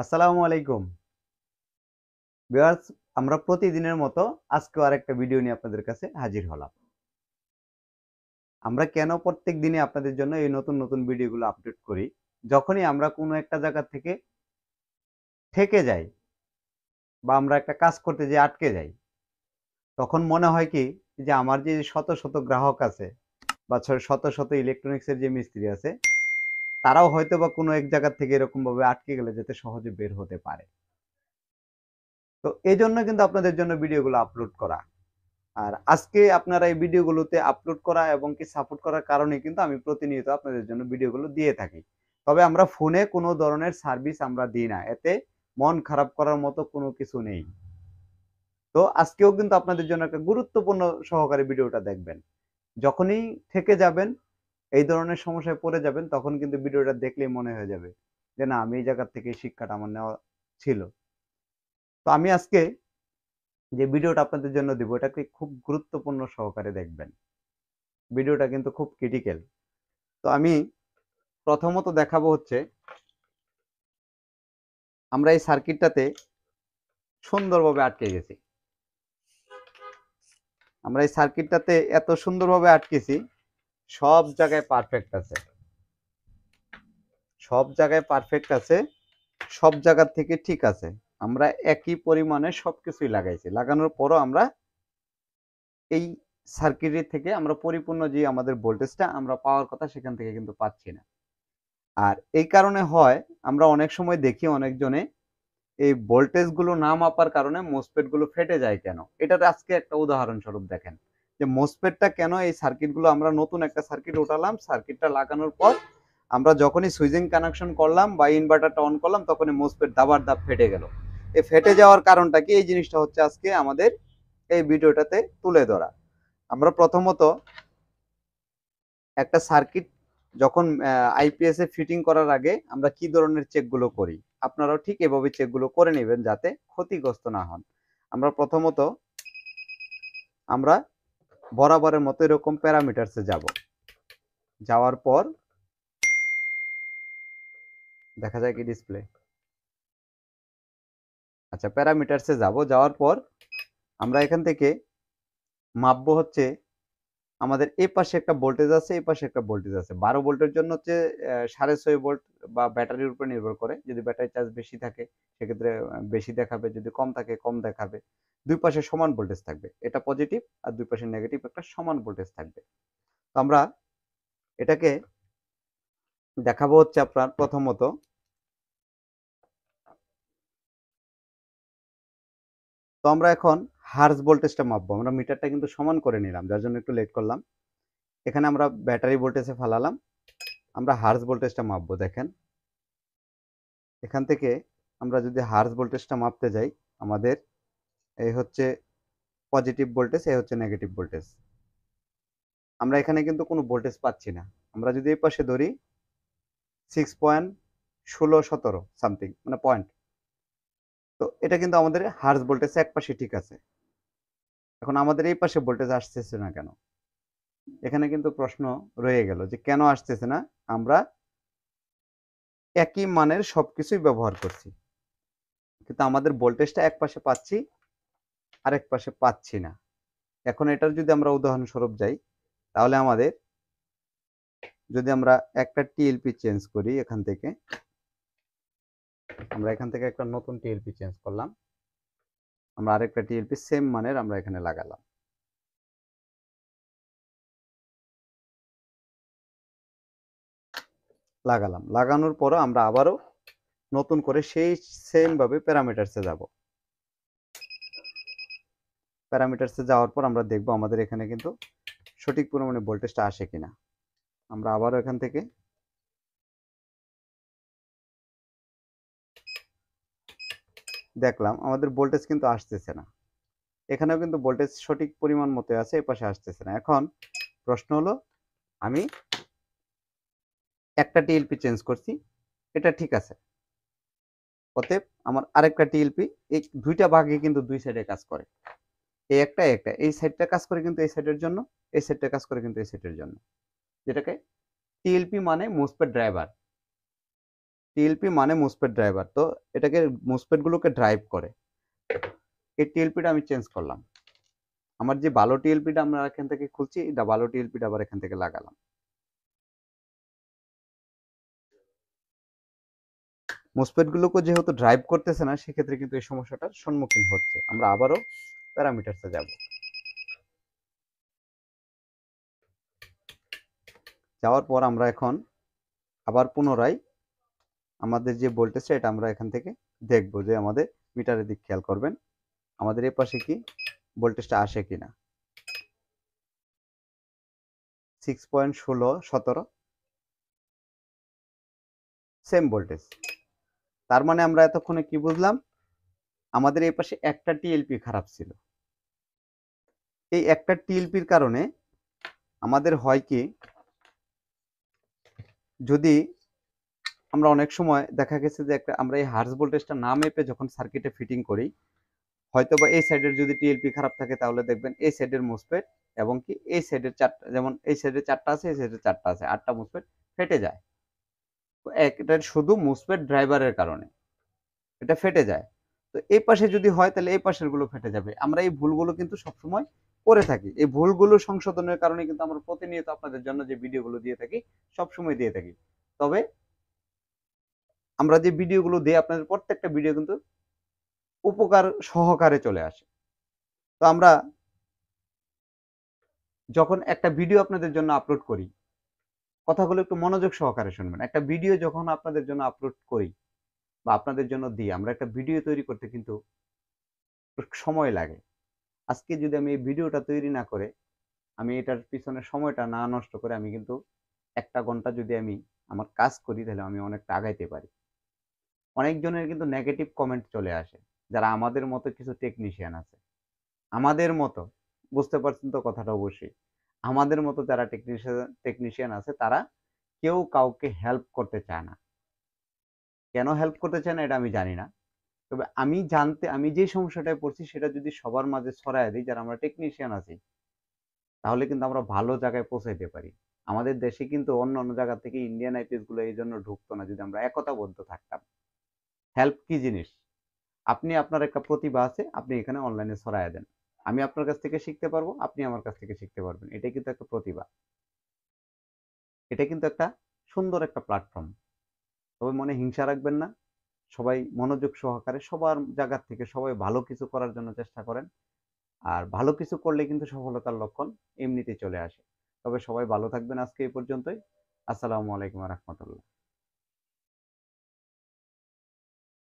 আসসালামু আলাইকুম আমরা প্রতিদিনের মতো আজকে আরেকটা ভিডিও নিয়ে আপনাদের কাছে হাজির হলাম আমরা কেন প্রত্যেক দিনে আপনাদের জন্য এই নতুন নতুন ভিডিওগুলো আপডেট করি যখনই আমরা কোনো একটা জায়গা থেকে থেকে যাই বা আমরা একটা কাজ করতে যে আটকে যাই তখন মনে হয় কি যে আমার যে শত শত গ্রাহক আছে বা শত শত ইলেকট্রনিক্সের যে মিস্ত্রি আছে তারাও হয়তো বা কোনো এক জায়গা থেকে ভাবে আটকে গেলে যেতে সহজে বের হতে পারে তো এই জন্য কিন্তু আপনাদের জন্য ভিডিওগুলো আপলোড করা আর আজকে আপনারা এই ভিডিওগুলোতে আপলোড করা এবং কি সাপোর্ট করার কারণে কিন্তু আমি প্রতিনিয়ত আপনাদের জন্য ভিডিওগুলো দিয়ে থাকি তবে আমরা ফোনে কোনো ধরনের সার্ভিস আমরা দিই না এতে মন খারাপ করার মতো কোনো কিছু নেই তো আজকেও কিন্তু আপনাদের জন্য একটা গুরুত্বপূর্ণ সহকারে ভিডিওটা দেখবেন যখনই থেকে যাবেন এই ধরনের সমস্যায় পড়ে যাবেন তখন কিন্তু ভিডিওটা দেখলেই মনে হয়ে যাবে যে না আমি এই জায়গার থেকে শিক্ষাটা আমার নেওয়া ছিল তো আমি আজকে যে ভিডিওটা আপনাদের জন্য দেবো এটাকে খুব গুরুত্বপূর্ণ সহকারে দেখবেন ভিডিওটা কিন্তু খুব ক্রিটিক্যাল তো আমি প্রথমত দেখাবো হচ্ছে আমরা এই সার্কিটটাতে সুন্দরভাবে আটকে গেছি আমরা এই সার্কিটটাতে এত সুন্দরভাবে আটকেছি সব জায়গায় পারফেক্ট আছে সব জায়গায় পারফেক্ট আছে সব জায়গার থেকে ঠিক আছে আমরা একই পরিমাণে সব কিছুই লাগাইছি লাগানোর পরও আমরা এই সার্কিটের থেকে আমরা পরিপূর্ণ যে আমাদের ভোল্টেজটা আমরা পাওয়ার কথা সেখান থেকে কিন্তু পাচ্ছি না আর এই কারণে হয় আমরা অনেক সময় দেখি অনেকজনে এই ভোল্টেজগুলো না মাপার কারণে মোসপেটগুলো ফেটে যায় কেন এটা আজকে একটা উদাহরণস্বরূপ দেখেন যে মোসফেটটা কেন এই সার্কিটগুলো আমরা নতুন একটা সার্কিট ওঠালাম সার্কিটটা লাগানোর পর আমরা যখনই সুইজিং কানেকশন করলাম বা ইনভার্টারটা অন করলাম তখনই মোসফেট দাবার দাব ফেটে গেল এই ফেটে যাওয়ার কারণটা কি এই জিনিসটা হচ্ছে আজকে আমাদের এই ভিডিওটাতে তুলে ধরা আমরা প্রথমত একটা সার্কিট যখন আইপিএস এ ফিটিং করার আগে আমরা কি ধরনের চেকগুলো করি আপনারাও ঠিক এভাবে চেকগুলো করে নেবেন যাতে ক্ষতিগ্রস্ত না হন আমরা প্রথমত আমরা বরাবরের মতো এরকম প্যারামিটারসে যাব যাওয়ার পর দেখা যায় কি ডিসপ্লে আচ্ছা প্যারামিটার্সে যাব যাওয়ার পর আমরা এখান থেকে মাপবো হচ্ছে আমাদের এ পাশে একটা ভোল্টেজ আছে এ পাশে একটা ভোল্টেজ আছে বারো ভোল্টের জন্য হচ্ছে সাড়ে ছয় ভোল্ট বা ব্যাটারির উপর নির্ভর করে যদি ব্যাটারি চার্জ বেশি থাকে সেক্ষেত্রে বেশি দেখাবে যদি কম থাকে কম দেখাবে দুই পাশে সমান ভোল্টেজ থাকবে এটা পজিটিভ আর দুই পাশে নেগেটিভ একটা সমান ভোল্টেজ থাকবে তো আমরা এটাকে দেখাবো হচ্ছে আপনার প্রথমত তো আমরা এখন হার্স ভোল্টেজটা মাপবো আমরা মিটারটা কিন্তু সমান করে নিলাম যার জন্য একটু লেট করলাম এখানে আমরা ব্যাটারি ভোল্টেজে ফালালাম আমরা হার্স ভোল্টেজটা মাপবো দেখেন এখান থেকে আমরা যদি হার্স ভোল্টেজটা মাপতে যাই আমাদের এই হচ্ছে পজিটিভ ভোল্টেজ এই হচ্ছে নেগেটিভ ভোল্টেজ আমরা এখানে কিন্তু কোনো ভোল্টেজ পাচ্ছি না আমরা যদি এই পাশে ধরি সিক্স পয়েন্ট ষোলো সতেরো সামথিং মানে পয়েন্ট তো এটা কিন্তু আমাদের হার্স ভোল্টেজ এক পাশে ঠিক আছে এখন আমাদের এই পাশে ভোল্টেজ আসতেছে না কেন এখানে কিন্তু প্রশ্ন রয়ে গেল যে কেন আসতেছে না আমরা একই মানের সবকিছুই ব্যবহার করছি কিন্তু আমাদের ভোল্টেজটা এক পাশে পাচ্ছি আরেক পাশে পাচ্ছি না এখন এটার যদি আমরা উদাহরণস্বরূপ যাই তাহলে আমাদের যদি আমরা একটা টিএলপি চেঞ্জ করি এখান থেকে আমরা এখান থেকে একটা নতুন টিএলপি চেঞ্জ করলাম আমরা আরেকটা টিএলপি সেম মানের আমরা এখানে লাগালাম লাগালাম লাগানোর পরও আমরা আবারও নতুন করে সেই সেমভাবে প্যারামিটারসে যাব প্যারামিটারসে যাওয়ার পর আমরা দেখব আমাদের এখানে কিন্তু সঠিক পরিমাণে ভোল্টেজটা আসে কিনা আমরা আবারও এখান থেকে দেখলাম আমাদের ভোল্টেজ কিন্তু আসতেছে না এখানেও কিন্তু ভোল্টেজ সঠিক পরিমাণ মতো আছে এপাশে আসতেছে না এখন প্রশ্ন হলো আমি একটা টিএলপি চেঞ্জ করছি এটা ঠিক আছে অতএব আমার আরেকটা টিএলপি এই দুইটা ভাগে কিন্তু দুই সাইডে কাজ করে এই একটা একটা এই সাইডটা কাজ করে কিন্তু এই সাইডের জন্য এই সাইডটা কাজ করে কিন্তু এই সাইডের জন্য যেটাকে টিএলপি মানে মোসপেট ড্রাইভার টিএলপি মানে মুসপেট ড্রাইভার তো এটাকে মুসপেটগুলোকে ড্রাইভ করে এই টিএলপিটা আমি চেঞ্জ করলাম আমার যে ভালো টিএলপিটা আমরা এখান থেকে খুলছি এটা ভালো টিএলপিটা আবার এখান থেকে লাগালাম মোসপেটগুলোকে যেহেতু ড্রাইভ করতেছে না সেক্ষেত্রে কিন্তু এই সমস্যাটার সম্মুখীন হচ্ছে আমরা আবারও প্যারামিটারসে যাব যাওয়ার পর আমরা এখন আবার পুনরায় আমাদের যে ভোল্টেজ এটা আমরা এখান থেকে দেখব যে আমাদের মিটারের দিক খেয়াল করবেন আমাদের এ পাশে কি ভোল্টেজটা আসে কি না সিক্স পয়েন্ট ষোলো সতেরো সেম ভোল্টেজ তার মানে আমরা এতক্ষণে কি বুঝলাম আমাদের এই পাশে একটা টিএলপি খারাপ ছিল এই একটা টিএলপির কারণে আমাদের হয় কি যদি আমরা অনেক সময় দেখা গেছে যে একটা আমরা এই হার্স ভোল্টেজটা না মেপে যখন সার্কিটে ফিটিং করি হয়তো বা এই সাইডের যদি টিএলপি খারাপ থাকে তাহলে দেখবেন এই সাইডের মোসপেট এবং কি এই সাইডের চারটা যেমন এই সাইডে চারটা আছে এই সাইডে চারটা আছে আটটা মোসপেট ফেটে যায় এটা শুধু মোসপেট ড্রাইভারের কারণে এটা ফেটে যায় তো এই পাশে যদি হয় তাহলে এই পাশের গুলো ফেটে যাবে আমরা এই ভুলগুলো কিন্তু সবসময় করে থাকি এই ভুলগুলো সংশোধনের কারণে কিন্তু আমরা প্রতিনিয়ত আপনাদের জন্য যে ভিডিওগুলো দিয়ে থাকি সবসময় দিয়ে থাকি তবে আমরা যে ভিডিওগুলো দিই আপনাদের প্রত্যেকটা ভিডিও কিন্তু উপকার সহকারে চলে আসে তো আমরা যখন একটা ভিডিও আপনাদের জন্য আপলোড করি কথাগুলো একটু মনোযোগ সহকারে শুনবেন একটা ভিডিও যখন আপনাদের জন্য আপলোড করি বা আপনাদের জন্য দিই আমরা একটা ভিডিও তৈরি করতে কিন্তু সময় লাগে আজকে যদি আমি এই ভিডিওটা তৈরি না করে আমি এটার পিছনে সময়টা না নষ্ট করে আমি কিন্তু একটা ঘন্টা যদি আমি আমার কাজ করি তাহলে আমি অনেকটা আগাইতে পারি অনেকজনের কিন্তু নেগেটিভ কমেন্ট চলে আসে যারা আমাদের মতো কিছু টেকনিশিয়ান আছে আমাদের মতো বুঝতে পারছেন তো কথাটা অবশ্যই আমাদের মতো যারা টেকনিশিয়ান টেকনিশিয়ান আছে তারা কেউ কাউকে হেল্প করতে চায় না কেন হেল্প করতে চায় না এটা আমি জানি না তবে আমি জানতে আমি যে সমস্যাটায় পড়ছি সেটা যদি সবার মাঝে ছড়ায় দিই যারা আমরা টেকনিশিয়ান আছি তাহলে কিন্তু আমরা ভালো জায়গায় পৌঁছাইতে পারি আমাদের দেশে কিন্তু অন্য অন্য জায়গা থেকে ইন্ডিয়ান আইপিএস গুলো এই জন্য ঢুকতো না যদি আমরা একতাবদ্ধ থাকতাম হেল্প কি জিনিস আপনি আপনার একটা প্রতিভা আছে আপনি এখানে অনলাইনে ছড়াইয়া দেন আমি আপনার কাছ থেকে শিখতে পারবো আপনি আমার কাছ থেকে শিখতে পারবেন এটা কিন্তু একটা প্রতিভা এটা কিন্তু একটা সুন্দর একটা প্ল্যাটফর্ম তবে মনে হিংসা রাখবেন না সবাই মনোযোগ সহকারে সবার জায়গার থেকে সবাই ভালো কিছু করার জন্য চেষ্টা করেন আর ভালো কিছু করলে কিন্তু সফলতার লক্ষণ এমনিতেই চলে আসে তবে সবাই ভালো থাকবেন আজকে এই পর্যন্তই আসসালামু আলাইকুম রহমতুল্লাহ